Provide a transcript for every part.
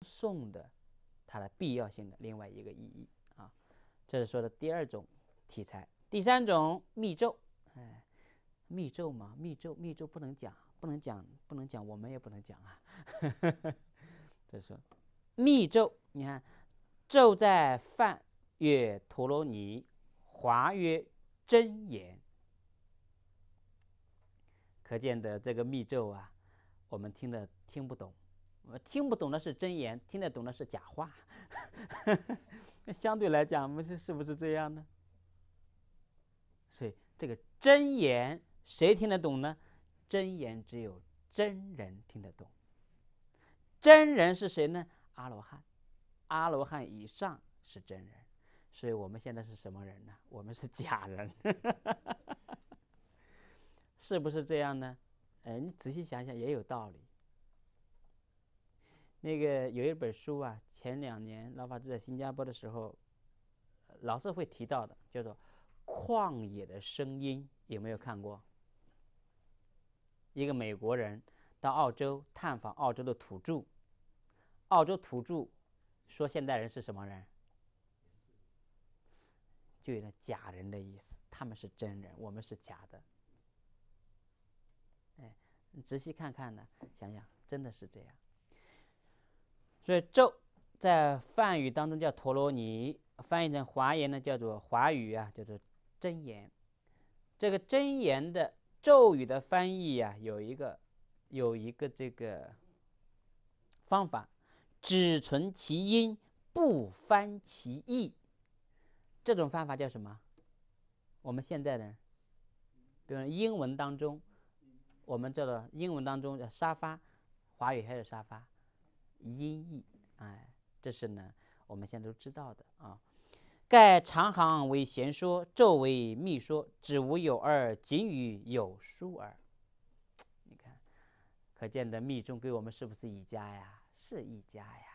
送的它的必要性的另外一个意义啊，这是说的第二种题材。第三种密咒，哎，密咒嘛，密咒，密咒不能讲，不能讲，不能讲，我们也不能讲啊。这是密咒，你看咒在梵曰陀罗尼，华曰真言，可见的这个密咒啊，我们听的听不懂。我听不懂的是真言，听得懂的是假话。相对来讲，我们是是不是这样呢？所以这个真言谁听得懂呢？真言只有真人听得懂。真人是谁呢？阿罗汉，阿罗汉以上是真人。所以我们现在是什么人呢？我们是假人，是不是这样呢？哎，你仔细想想，也有道理。那个有一本书啊，前两年老法师在新加坡的时候，老是会提到的，叫做《旷野的声音》，有没有看过？一个美国人到澳洲探访澳洲的土著，澳洲土著说现代人是什么人？就有点假人的意思，他们是真人，我们是假的。哎，你仔细看看呢，想想，真的是这样。所以咒在梵语当中叫陀罗尼，翻译成华言呢叫做华语啊，叫做真言。这个真言的咒语的翻译呀，有一个有一个这个方法，只存其音不翻其意。这种方法叫什么？我们现在的，比如英文当中，我们叫做英文当中叫沙发，华语还是沙发？音译，哎，这是呢，我们现在都知道的啊。盖长行为贤说，咒为密说，指无有二，仅与有书耳。你看，可见的密宗跟我们是不是一家呀？是一家呀。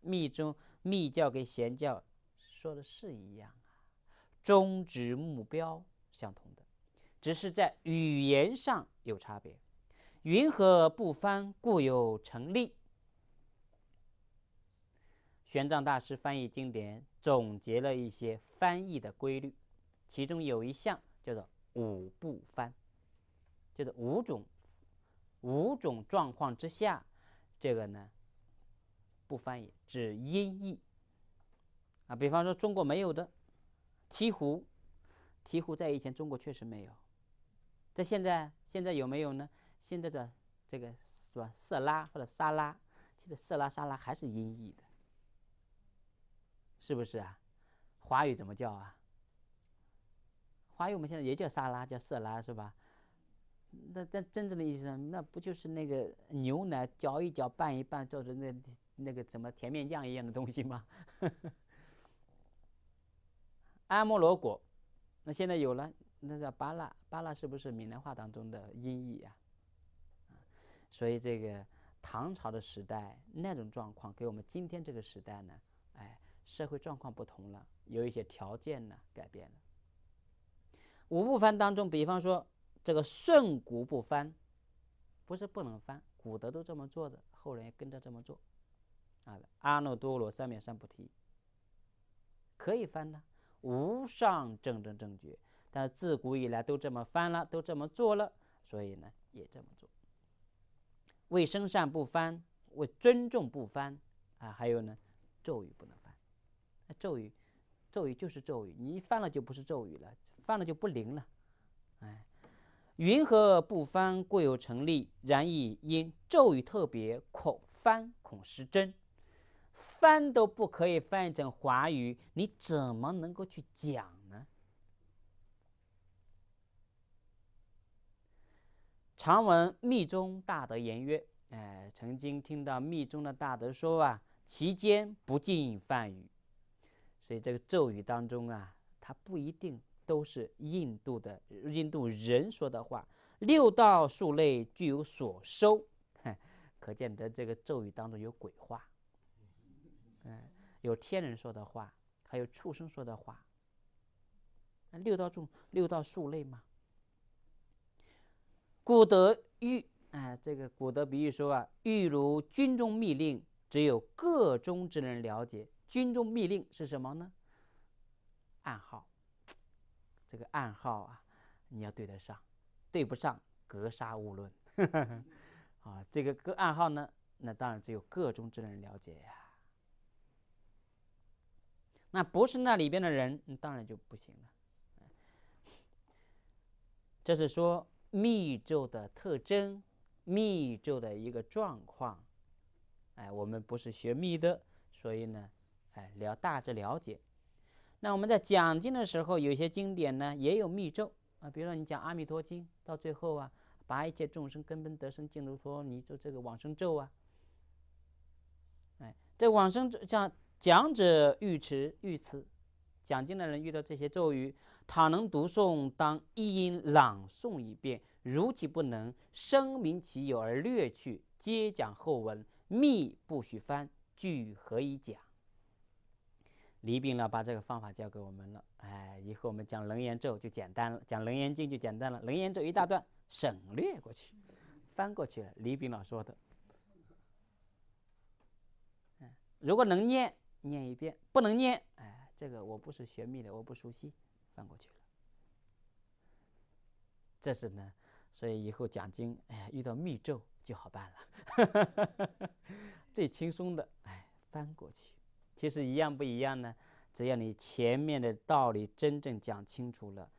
密宗、密教跟贤教说的是一样啊，宗旨目标相同的，只是在语言上有差别。云何不翻？故有成立。玄奘大师翻译经典，总结了一些翻译的规律，其中有一项叫做五不翻，就是五种五种状况之下，这个呢不翻译，只音译。啊，比方说中国没有的鹈鹕，鹈鹕在以前中国确实没有，在现在现在有没有呢？现在的这个什么色拉或者沙拉，其实色拉沙拉还是音译的，是不是啊？华语怎么叫啊？华语我们现在也叫沙拉叫色拉是吧？那但真正的意思上，那不就是那个牛奶搅一搅拌一拌做的那那个什么甜面酱一样的东西吗？阿莫罗果，那现在有了，那叫巴拉巴拉，是不是闽南话当中的音译啊？所以这个唐朝的时代那种状况，给我们今天这个时代呢，哎，社会状况不同了，有一些条件呢改变了。五不翻当中，比方说这个顺古不翻，不是不能翻，古德都这么做的，后人也跟着这么做。啊，阿耨多罗三藐三菩提可以翻的，无上正正正觉，但自古以来都这么翻了，都这么做了，所以呢也这么做。为生善不翻，为尊重不翻，啊，还有呢，咒语不能翻，那咒语，咒语就是咒语，你一翻了就不是咒语了，翻了就不灵了，哎，云何不翻，故有成立，然亦因咒语特别，恐翻恐失真，翻都不可以翻成华语，你怎么能够去讲？常闻密宗大德言曰：“哎，曾经听到密宗的大德说啊，其间不尽梵语，所以这个咒语当中啊，它不一定都是印度的印度人说的话。六道树类具有所收，可见得这个咒语当中有鬼话，哎，有天人说的话，还有畜生说的话。那六道众六道树类吗？”古德玉，哎，这个古德比喻说啊，玉如军中密令，只有各中之人了解。军中密令是什么呢？暗号。这个暗号啊，你要对得上，对不上，格杀勿论。啊，这个个暗号呢，那当然只有各中之人了解呀。那不是那里边的人，当然就不行了。这是说。密咒的特征，密咒的一个状况，哎，我们不是学密的，所以呢，哎，聊大致了解。那我们在讲经的时候，有些经典呢也有密咒啊，比如说你讲《阿弥陀经》，到最后啊，把一切众生根本得生净土陀尼咒这个往生咒啊，哎，这往生咒像讲者御持御持。讲经的人遇到这些咒语，倘能读诵，当一音朗诵一遍；如其不能，声明其有而略去，皆讲后文，密不许翻句，何以讲？李炳老把这个方法教给我们了。哎，以后我们讲楞严咒就简单了，讲楞严经就简单了，楞严咒一大段省略过去，翻过去了。李炳老说的，如果能念念一遍，不能念，哎。这个我不是学密的，我不熟悉，翻过去了。这是呢，所以以后讲经，哎，遇到密咒就好办了，最轻松的，哎，翻过去。其实一样不一样呢？只要你前面的道理真正讲清楚了，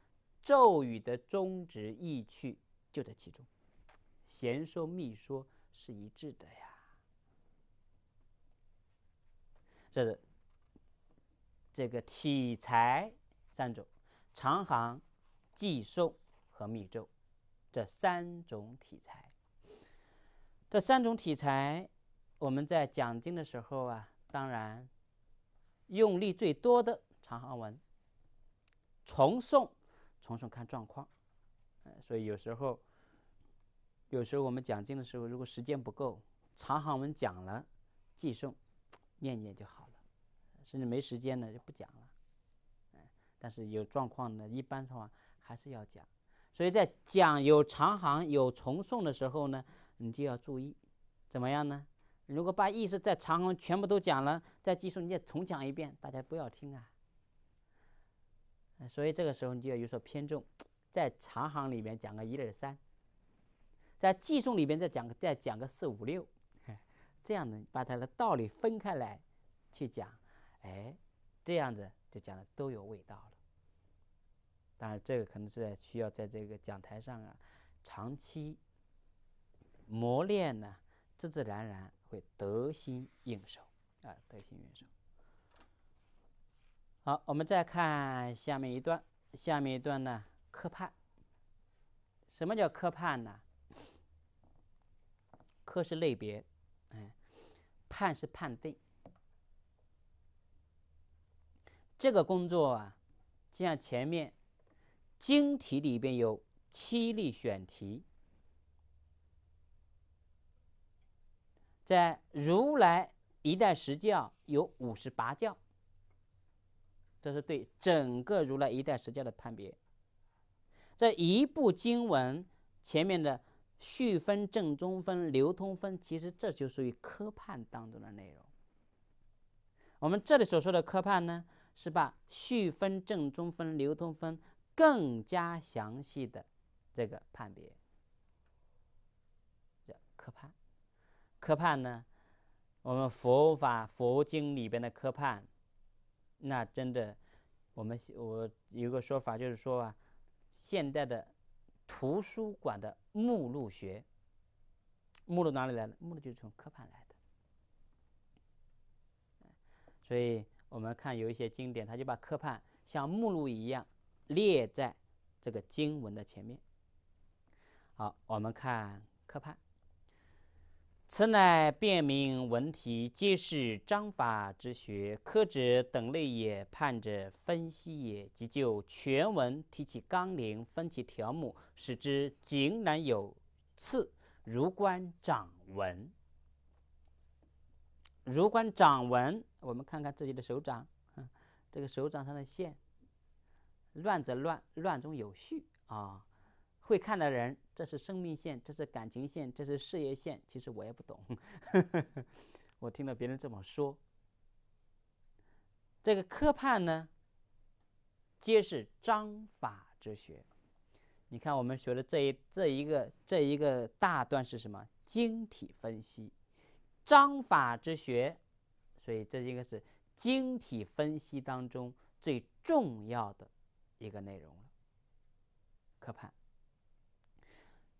咒语的宗旨意趣就在其中，闲说密说是一致的呀。这是。这个体裁三种：长行、寄送和密咒。这三种体裁，这三种体裁，我们在讲经的时候啊，当然用力最多的长行文。重诵，重诵看状况。呃，所以有时候，有时候我们讲经的时候，如果时间不够，长行文讲了，寄送念念就好。甚至没时间呢，就不讲了。哎，但是有状况呢，一般的话还是要讲。所以在讲有长行有重诵的时候呢，你就要注意，怎么样呢？如果把意思在长行全部都讲了，在记诵你再重讲一遍，大家不要听啊。所以这个时候你就要有所偏重，在长行里面讲个一二三，在记诵里面再讲个再讲个四五六，这样呢，把它的道理分开来去讲。哎，这样子就讲的都有味道了。当然，这个可能是需要在这个讲台上啊，长期磨练呢，自自然然会得心应手啊，得心应手。好，我们再看下面一段，下面一段呢，科判。什么叫科判呢？科是类别，哎，判是判定。这个工作啊，就像前面，经题里边有七例选题，在如来一代十教有五十八教，这是对整个如来一代十教的判别。这一部经文前面的续分、正中分、流通分，其实这就属于科判当中的内容。我们这里所说的科判呢？是把续分、正中分、流通分更加详细的这个判别。叫科判，科判呢，我们佛法佛经里边的科判，那真的，我们我有个说法，就是说啊，现代的图书馆的目录学，目录哪里来的？目录就是从科判来的，所以。我们看有一些经典，他就把科判像目录一样列在这个经文的前面。好，我们看科判。此乃辨明文体、皆是章法之学。科者，等类也；判者，分析也。即就全文提起纲领，分其条目，使之井然有次，如观掌纹。如观掌纹，我们看看自己的手掌，这个手掌上的线，乱则乱，乱中有序啊。会看的人，这是生命线，这是感情线，这是事业线。其实我也不懂，我听到别人这么说。这个科判呢，皆是章法之学。你看我们学的这一这一个这一个大段是什么？晶体分析，章法之学。所以这应该是晶体分析当中最重要的一个内容了。可判，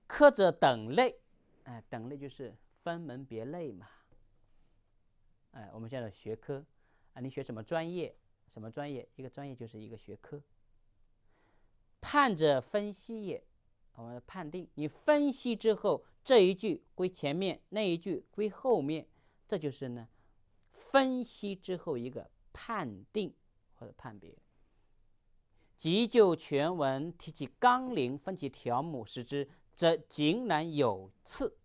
科者等类，哎，等类就是分门别类嘛，哎，我们叫做学科，啊，你学什么专业，什么专业，一个专业就是一个学科。判者分析也，我们判定，你分析之后，这一句归前面，那一句归后面，这就是呢。分析之后，一个判定或者判别。急救全文，提起纲领，分起条目，使之则井然有次。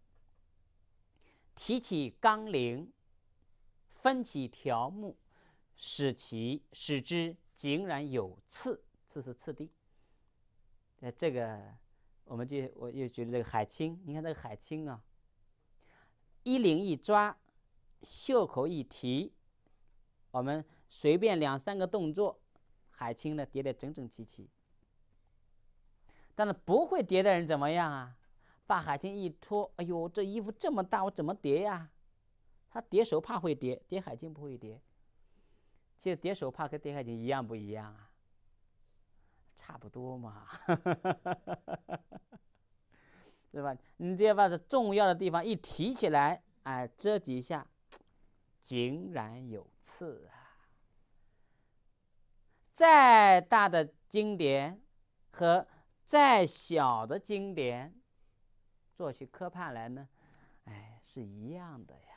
提起纲领，分起条目，使其使之井然有次。次是次第。呃，这个我们就我就觉得这个海清，你看这个海清啊，一领一抓。袖口一提，我们随便两三个动作，海清呢叠得整整齐齐。但是不会叠的人怎么样啊？把海清一脱，哎呦，这衣服这么大，我怎么叠呀？他叠手帕会叠，叠海清不会叠。其实叠手帕跟叠海清一样不一样啊？差不多嘛，对吧？你只要把这重要的地方一提起来，哎，遮几下。井然有次啊！再大的经典和再小的经典，做起科判来呢，哎，是一样的呀。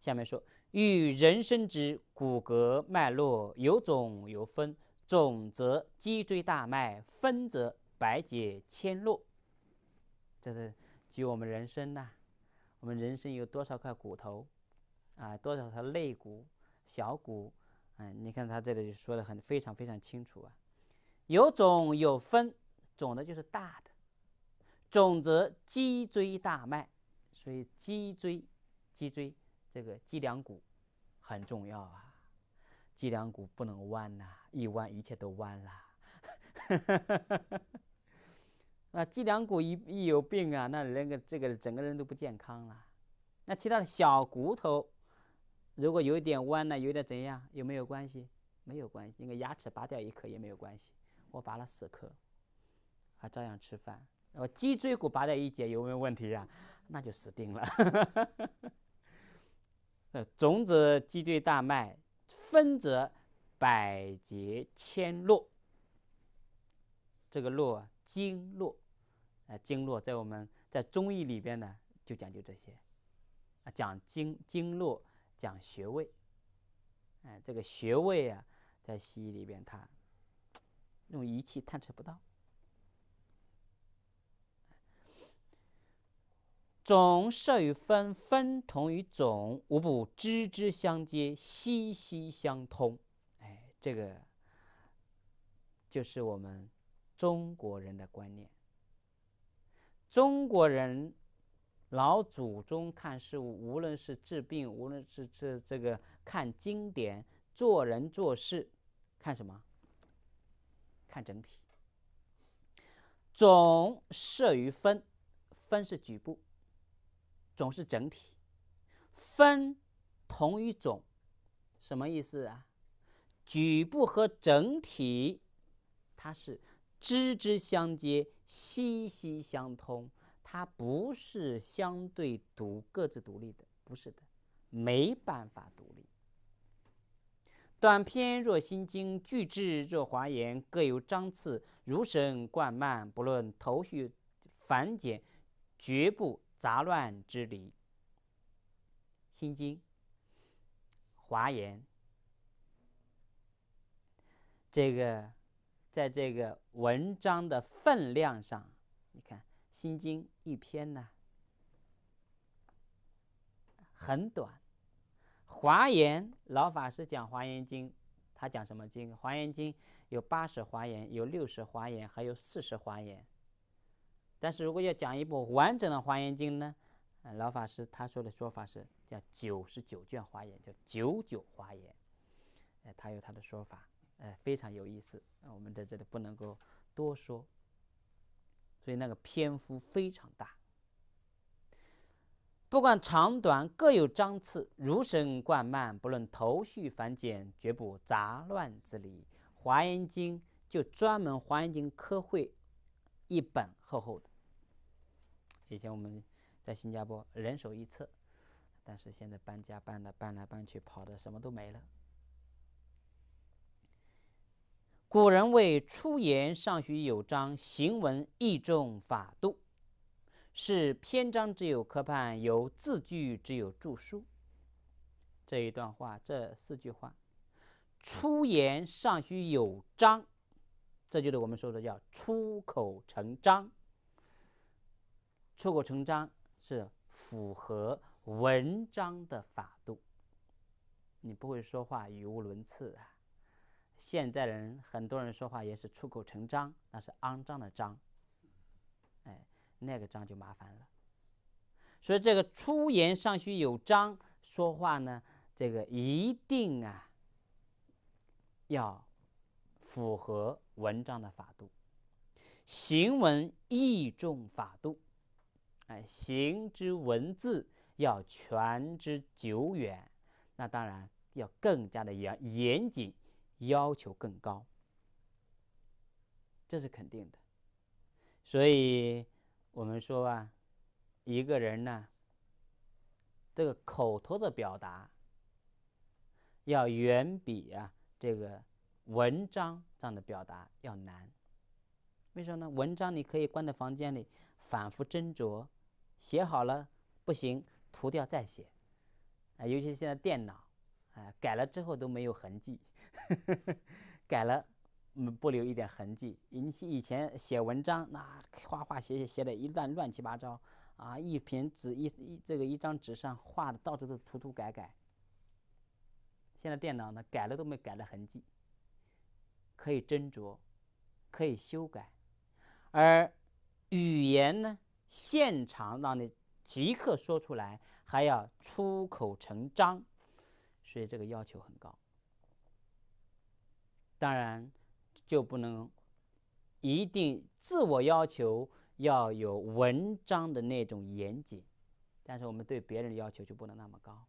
下面说，与人生之骨骼脉络有总有分，总则脊椎大脉，分则百节千络。这是举我们人生呐。我们人生有多少块骨头啊？多少条肋骨、小骨？嗯，你看他这里就说的很非常非常清楚啊。有种有分，总的就是大的，总则脊椎大脉，所以脊椎、脊椎这个脊梁骨很重要啊。脊梁骨不能弯呐，一弯一切都弯了。那脊梁骨一一有病啊，那人个这个整个人都不健康了。那其他的小骨头如果有点弯呢，有点怎样，有没有关系？没有关系。那个牙齿拔掉一颗也没有关系，我拔了四颗，还照样吃饭。后脊椎骨拔掉一节有没有问题呀？那就死定了。呃，总子、脊椎大脉，分则百节千络。这个络经络。哎，经络在我们在中医里边呢，就讲究这些，啊，讲经经络，讲穴位。哎，这个穴位啊，在西医里边，它用仪器探测不到。总摄与分，分同于总，无不知之相接，息息相通。哎，这个就是我们中国人的观念。中国人老祖宗看事物，无论是治病，无论是这这个看经典，做人做事，看什么？看整体。总设于分，分是局部，总是整体，分同于总，什么意思啊？局部和整体，它是枝枝相接。息息相通，它不是相对独各自独立的，不是的，没办法独立。短篇若心经，句志若华严，各有章次，如神贯蔓，不论头绪繁简，绝不杂乱之理。心经、华严，这个。在这个文章的分量上，你看《心经》一篇呢，很短。华严老法师讲《华严经》，他讲什么经？《华严经》有八十华严，有六十华严，还有四十华严。但是如果要讲一部完整的《华严经》呢，老法师他说的说法是叫九十九卷华严，叫九九华严。哎，他有他的说法。哎，非常有意思那我们在这里不能够多说，所以那个篇幅非常大。不管长短，各有章次，如神贯蔓，不论头绪繁简，绝不杂乱之理。《华严经》就专门《华严经科会》一本厚厚的，以前我们在新加坡人手一册，但是现在搬家搬的搬来搬去，跑的什么都没了。古人谓：出言尚需有章，行文亦重法度。是篇章之有可判，有字句之有著书。这一段话，这四句话：出言尚需有章，这就是我们说的叫出口成章。出口成章是符合文章的法度。你不会说话语无伦次啊。现在人很多人说话也是出口成章，那是肮脏的脏。哎，那个章就麻烦了。所以这个出言尚须有章，说话呢，这个一定啊要符合文章的法度，行文意重法度，哎，行之文字要全之久远，那当然要更加的严严谨。要求更高，这是肯定的。所以，我们说啊，一个人呢，这个口头的表达要远比啊这个文章这样的表达要难。为什么呢？文章你可以关在房间里反复斟酌，写好了不行，涂掉再写。啊，尤其现在电脑，啊，改了之后都没有痕迹。改了，嗯，不留一点痕迹。你以前写文章，那画画写写写的一段乱七八糟啊，一平纸一一这个一张纸上画的到处都涂涂改改。现在电脑呢，改了都没改的痕迹，可以斟酌，可以修改。而语言呢，现场让你即刻说出来，还要出口成章，所以这个要求很高。当然，就不能一定自我要求要有文章的那种严谨，但是我们对别人的要求就不能那么高。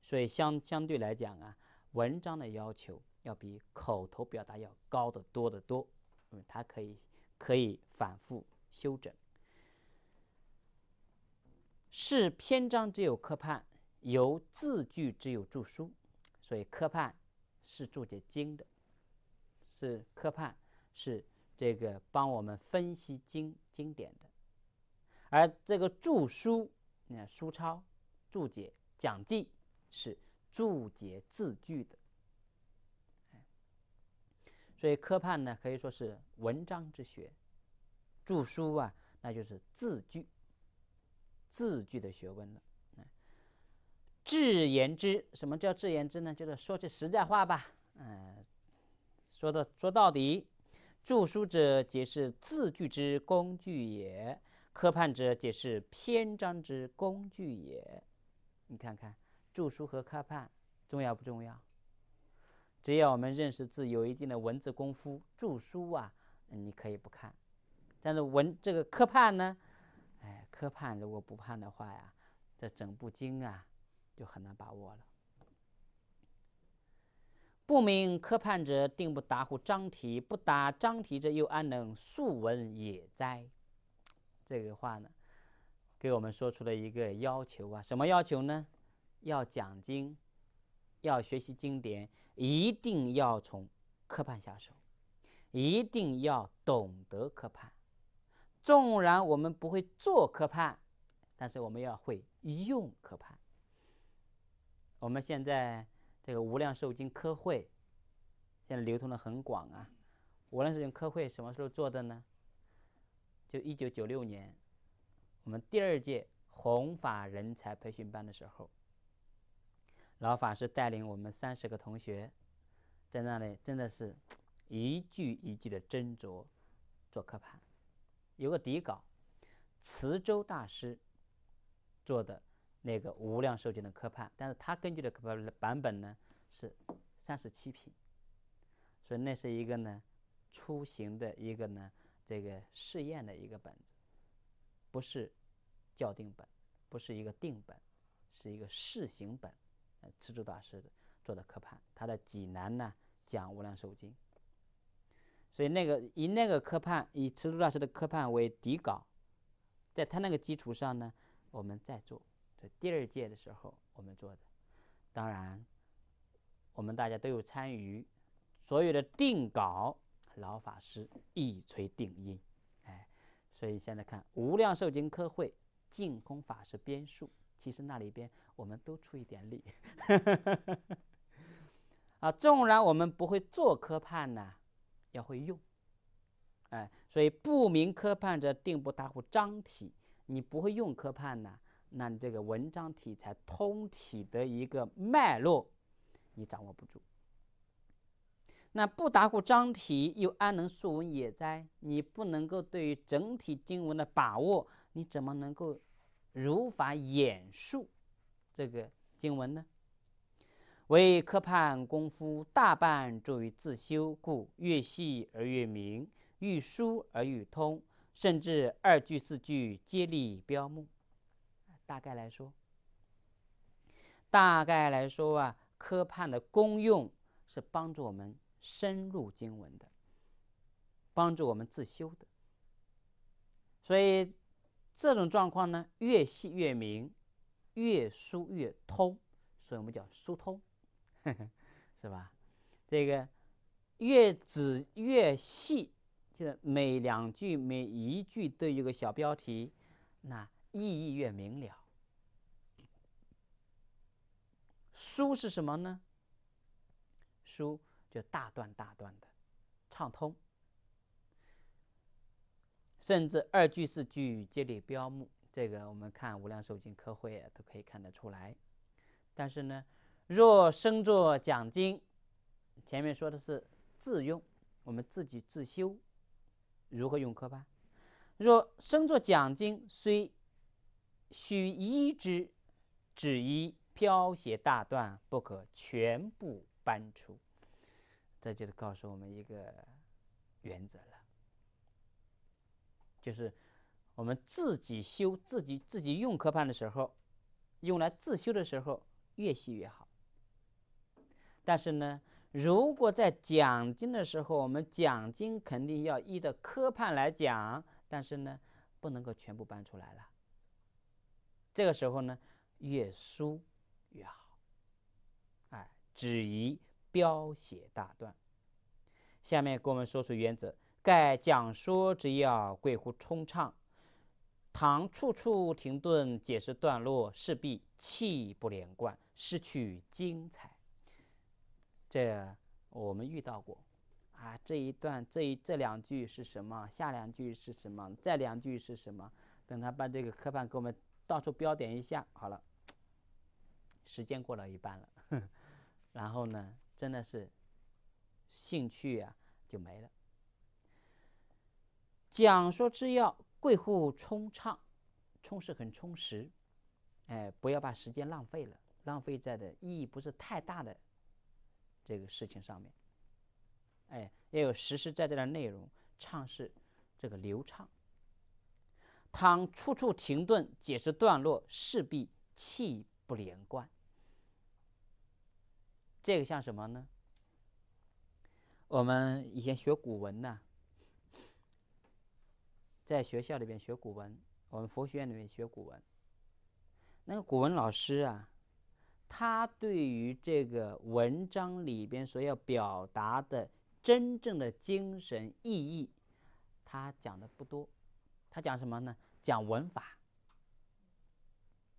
所以相相对来讲啊，文章的要求要比口头表达要高得多得多。嗯，它可以可以反复修整。是篇章之有科判，有字句之有注疏，所以科判。是注解经的，是科判，是这个帮我们分析经经典的，而这个注书，你看书抄、注解、讲记，是注解字句的。所以科判呢，可以说是文章之学；注书啊，那就是字句、字句的学问了。自言之，什么叫自言之呢？就是说句实在话吧。嗯，说到说到底，著书者解释字句之工具也，科判者解释篇章之工具也。你看看著书和科判重要不重要？只要我们认识字，有一定的文字功夫，著书啊，你可以不看；但是文这个科判呢，哎，科判如果不判的话呀，这整部经啊。就很难把握了。不明科判者，定不达乎章题；不达章题者，又安能述文也哉？这个话呢，给我们说出了一个要求啊。什么要求呢？要讲经，要学习经典，一定要从科判下手，一定要懂得科判。纵然我们不会做科判，但是我们要会用科判。我们现在这个《无量寿经》科会，现在流通的很广啊。无量寿经科会，什么时候做的呢？就一九九六年，我们第二届弘法人才培训班的时候，老法师带领我们三十个同学，在那里真的是一句一句的斟酌做刻盘，有个底稿，慈州大师做的。那个《无量寿经》的科判，但是他根据的版本呢是三十七品，所以那是一个呢出行的一个呢这个试验的一个本子，不是校定本，不是一个定本，是一个试行本。呃，慈竹大师做的科判，他在济南呢讲《无量寿经》，所以那个以那个科判以慈竹大师的科判为底稿，在他那个基础上呢，我们再做。这第二届的时候我们做的，当然，我们大家都有参与，所有的定稿老法师一锤定音，哎，所以现在看《无量寿经科会》，净空法师编述，其实那里边我们都出一点力，啊，纵然我们不会做科判呢，要会用，哎，所以不明科判者定不达乎章体，你不会用科判呢。那你这个文章体裁通体的一个脉络，你掌握不住。那不达乎章体，又安能述文也哉？你不能够对于整体经文的把握，你怎么能够如法演述这个经文呢？为科判功夫大半著于自修，故越细而越明，愈疏而愈通，甚至二句四句皆立标目。大概来说，大概来说啊，科判的功用是帮助我们深入经文的，帮助我们自修的。所以这种状况呢，越细越明，越疏越通，所以我们叫疏通，是吧？这个越指越细，就是每两句、每一句都有个小标题，那。意义越明了，书是什么呢？书就大段大段的畅通，甚至二句四句接力标目。这个我们看《无量寿经科会》啊，都可以看得出来。但是呢，若生作讲经，前面说的是自用，我们自己自修，如何用科班？若生作讲经，虽需依之，只依飘写大段，不可全部搬出。这就是告诉我们一个原则了，就是我们自己修、自己自己用科判的时候，用来自修的时候，越细越好。但是呢，如果在讲经的时候，我们讲经肯定要依着科判来讲，但是呢，不能够全部搬出来了。这个时候呢，越疏越好。哎，只宜标写大段。下面给我们说出原则：盖讲说之要贵乎通畅，倘处处停顿解释段落，势必气不连贯，失去精彩。这我们遇到过啊。这一段，这一这两句是什么？下两句是什么？再两句是什么？等他把这个科判给我们。到处标点一下，好了。时间过了一半了，然后呢，真的是兴趣啊就没了。讲说之要贵乎充畅，充实很充实，哎，不要把时间浪费了，浪费在的意义不是太大的这个事情上面，哎，要有实实在在的内容，畅是这个流畅。倘处处停顿解释段落，势必气不连贯。这个像什么呢？我们以前学古文呢，在学校里边学古文，我们佛学院里面学古文，那个古文老师啊，他对于这个文章里边所要表达的真正的精神意义，他讲的不多，他讲什么呢？讲文法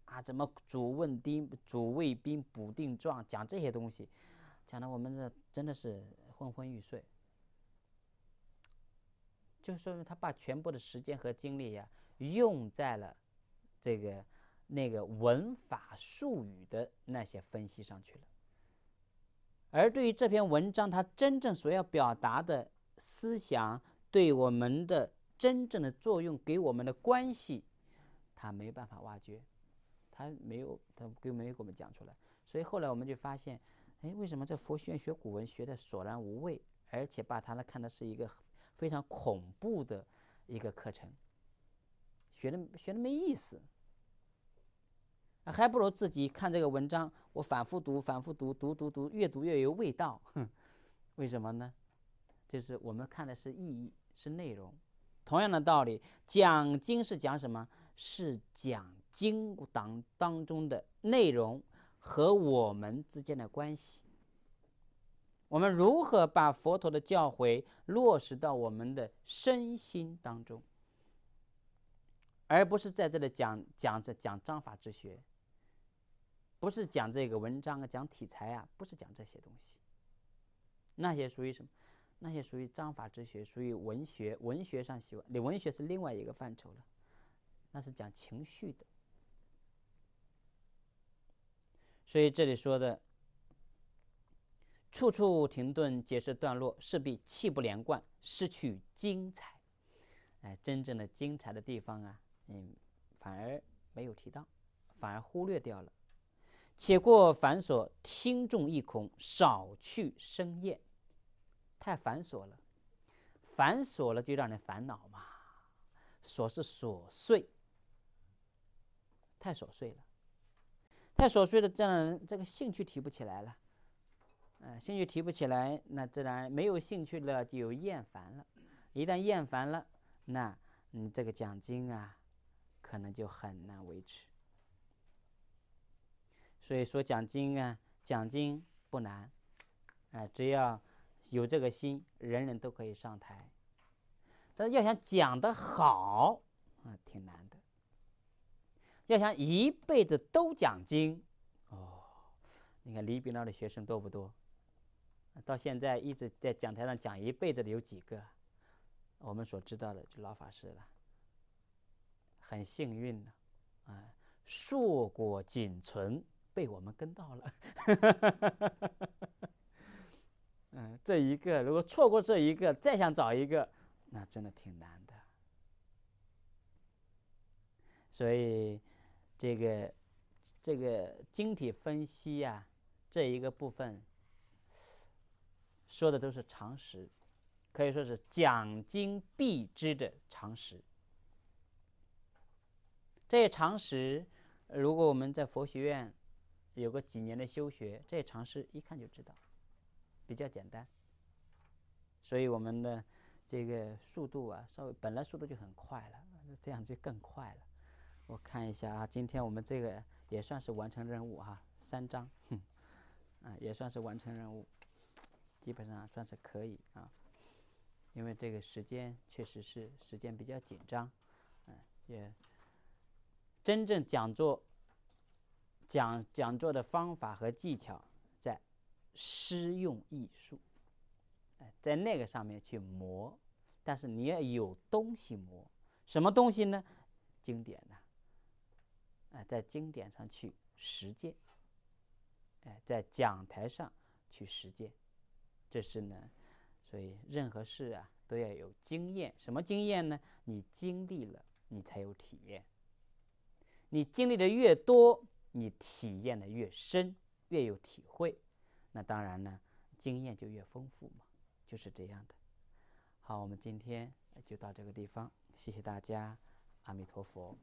啊，怎么主问丁，主谓宾、补定状，讲这些东西，讲的我们这真的是昏昏欲睡。就说明他把全部的时间和精力呀，用在了这个那个文法术语的那些分析上去了。而对于这篇文章，他真正所要表达的思想，对我们的。真正的作用给我们的关系，他没办法挖掘，他没有，他根本没有给我们讲出来。所以后来我们就发现，哎，为什么这佛学院学古文学的索然无味，而且把它呢看的是一个非常恐怖的一个课程，学的学的没意思，还不如自己看这个文章，我反复读，反复读，读读读，越读越有味道。哼，为什么呢？就是我们看的是意义，是内容。同样的道理，讲经是讲什么？是讲经当当中的内容和我们之间的关系。我们如何把佛陀的教诲落实到我们的身心当中，而不是在这里讲讲这讲章法之学，不是讲这个文章啊，讲体裁啊，不是讲这些东西。那些属于什么？那些属于章法之学，属于文学，文学上喜欢你文学是另外一个范畴了，那是讲情绪的。所以这里说的，处处停顿，解释段落，势必气不连贯，失去精彩。哎，真正的精彩的地方啊，嗯，反而没有提到，反而忽略掉了。且过繁琐，听众一恐，少去深厌。太繁琐了，繁琐了就让人烦恼嘛。琐是琐碎，太琐碎了，太琐碎了，让人这个兴趣提不起来了。嗯，兴趣提不起来，那自然没有兴趣了，就有厌烦了。一旦厌烦了，那你这个奖金啊，可能就很难维持。所以说，奖金啊，奖金不难，哎，只要。有这个心，人人都可以上台，但是要想讲得好啊，挺难的。要想一辈子都讲经，哦，你看李炳章的学生多不多？到现在一直在讲台上讲一辈子的有几个？我们所知道的就老法师了，很幸运呢，啊，硕果仅存，被我们跟到了。嗯，这一个如果错过这一个，再想找一个，那真的挺难的。所以，这个这个晶体分析呀，这一个部分说的都是常识，可以说是讲经必知的常识。这些常识，如果我们在佛学院有个几年的修学，这些常识一看就知道。比较简单，所以我们的这个速度啊，稍微本来速度就很快了，这样就更快了。我看一下啊，今天我们这个也算是完成任务哈，三张，啊，也算是完成任务，基本上算是可以啊，因为这个时间确实是时间比较紧张，嗯，也真正讲座讲讲座的方法和技巧。诗用艺术，哎，在那个上面去磨，但是你要有东西磨，什么东西呢？经典呢？哎，在经典上去实践，哎，在讲台上去实践，这是呢。所以任何事啊，都要有经验。什么经验呢？你经历了，你才有体验。你经历的越多，你体验的越深，越有体会。那当然呢，经验就越丰富嘛，就是这样的。好，我们今天就到这个地方，谢谢大家，阿弥陀佛。